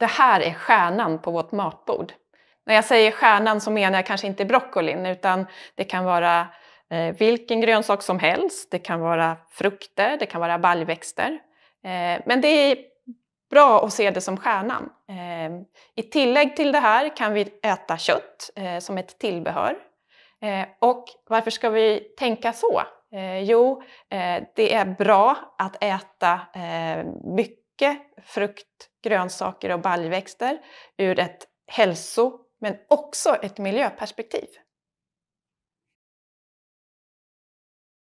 det här är stjärnan på vårt matbord. När jag säger stjärnan så menar jag kanske inte broccolin utan det kan vara eh, vilken grönsak som helst. Det kan vara frukter, det kan vara baljväxter. Eh, men det är bra att se det som stjärnan. Eh, I tillägg till det här kan vi äta kött som ett tillbehör. Och varför ska vi tänka så? Jo, det är bra att äta mycket mycket frukt, grönsaker och baljväxter ur ett hälso men också ett miljöperspektiv.